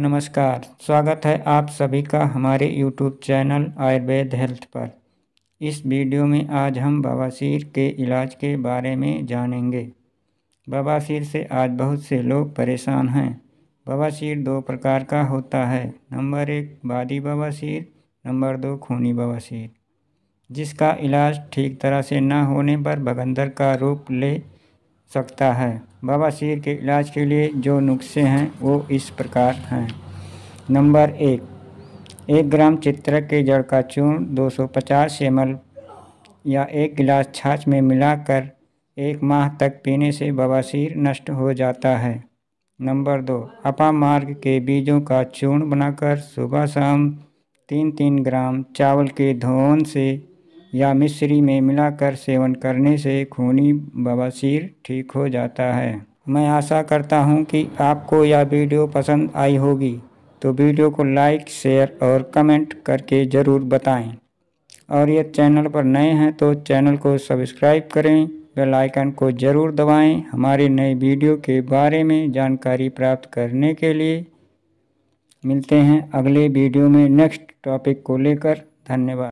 नमस्कार स्वागत है आप सभी का हमारे यूट्यूब चैनल आयुर्वेद हेल्थ पर इस वीडियो में आज हम बवासीर के इलाज के बारे में जानेंगे बवासीर से आज बहुत से लोग परेशान हैं बवासीर दो प्रकार का होता है नंबर एक बादी बवासीर नंबर दो खूनी बवासीर जिसका इलाज ठीक तरह से ना होने पर बगंदर का रूप ले सकता है बवासीर के इलाज के लिए जो नुस्खे हैं वो इस प्रकार हैं नंबर एक एक ग्राम चित्रक के जड़ का चूर्ण 250 सौ या एक गिलास छाछ में मिलाकर एक माह तक पीने से बवासीर नष्ट हो जाता है नंबर दो अपामार्ग के बीजों का चूर्ण बनाकर सुबह शाम तीन तीन ग्राम चावल के धोन से या मिश्री में मिलाकर सेवन करने से खूनी बवासीर ठीक हो जाता है मैं आशा करता हूं कि आपको यह वीडियो पसंद आई होगी तो वीडियो को लाइक शेयर और कमेंट करके ज़रूर बताएं और यह चैनल पर नए हैं तो चैनल को सब्सक्राइब करें बेल आइकन को ज़रूर दबाएं हमारे नए वीडियो के बारे में जानकारी प्राप्त करने के लिए मिलते हैं अगले वीडियो में नेक्स्ट टॉपिक को लेकर धन्यवाद